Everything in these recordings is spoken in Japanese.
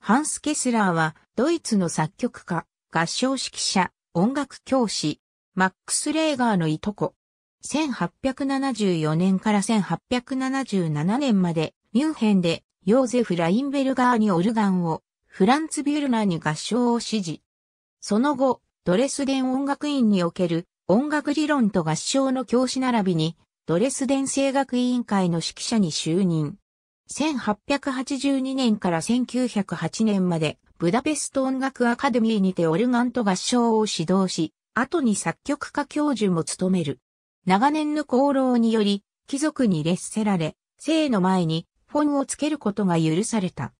ハンス・ケスラーは、ドイツの作曲家、合唱指揮者、音楽教師、マックス・レーガーのいとこ。1874年から1877年まで、ミュンヘンで、ヨーゼフ・ラインベルガーにオルガンを、フランツ・ビュルナーに合唱を指示。その後、ドレスデン音楽院における音楽理論と合唱の教師並びに、ドレスデン声楽委員会の指揮者に就任。1882年から1908年まで、ブダペスト音楽アカデミーにてオルガンと合唱を指導し、後に作曲家教授も務める。長年の功労により、貴族に劣せられ、生の前にフォンをつけることが許された。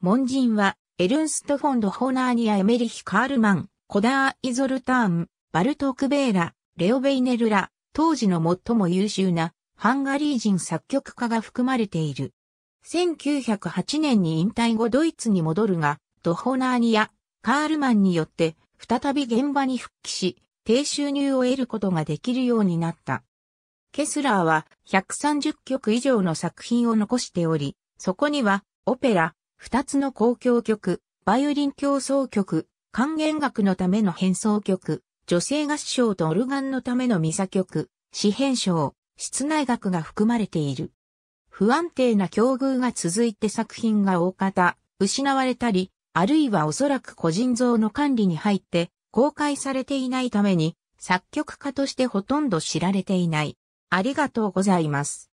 門人は、エルンスト・フォンド・ホナーニア・エメリヒ・カールマン、コダー・イゾルターン、バルト・クベーラ、レオ・ベイネルラ、当時の最も優秀なハンガリー人作曲家が含まれている。1908年に引退後ドイツに戻るが、ドホナーニやカールマンによって再び現場に復帰し、低収入を得ることができるようになった。ケスラーは130曲以上の作品を残しており、そこにはオペラ、2つの公共曲、バイオリン競争曲、管弦楽のための変奏曲、女性合唱とオルガンのためのミサ曲、詩編唱、室内楽が含まれている。不安定な境遇が続いて作品が大方、失われたり、あるいはおそらく個人像の管理に入って公開されていないために、作曲家としてほとんど知られていない。ありがとうございます。